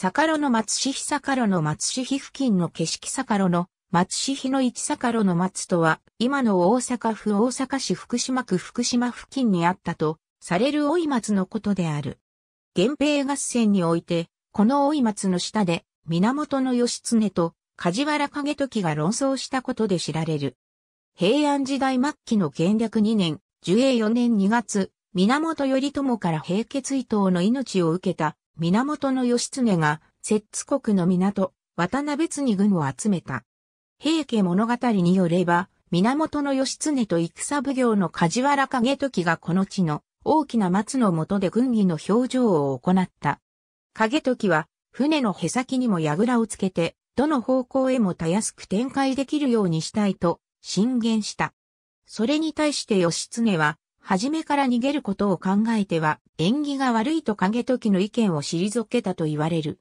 坂路の松市比坂路の松市比付近の景色坂路の松市比の一坂路の松とは、今の大阪府大阪市福島区福島付近にあったと、される追松のことである。源平合戦において、この追松の下で、源義経と梶原景時が論争したことで知られる。平安時代末期の元略2年、寿永4年2月、源頼朝から平家追悼の命を受けた源義経が、摂津国の港、渡辺津に軍を集めた。平家物語によれば、源義経と戦奉行の梶原景時がこの地の大きな松の下で軍議の表情を行った。景時は船のへ先にも櫓をつけて、どの方向へもたやすく展開できるようにしたいと進言した。それに対して義経は初めから逃げることを考えては、縁起が悪いと影時の意見を退けたと言われる。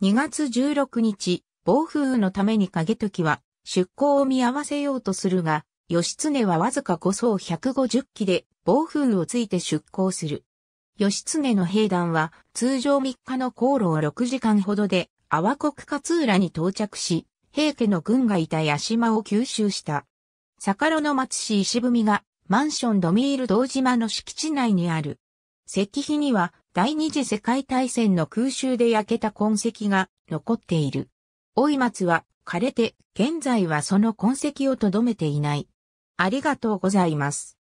2月16日、暴風雨のために影時は、出港を見合わせようとするが、義経はわずか5そ150機で暴風雨をついて出港する。義経の兵団は通常3日の航路を6時間ほどで阿波国勝浦に到着し、平家の軍がいた八島を吸収した。坂路の松市石文がマンションドミール堂島の敷地内にある。石碑には第二次世界大戦の空襲で焼けた痕跡が残っている。老い松は枯れて、現在はその痕跡をとどめていない。ありがとうございます。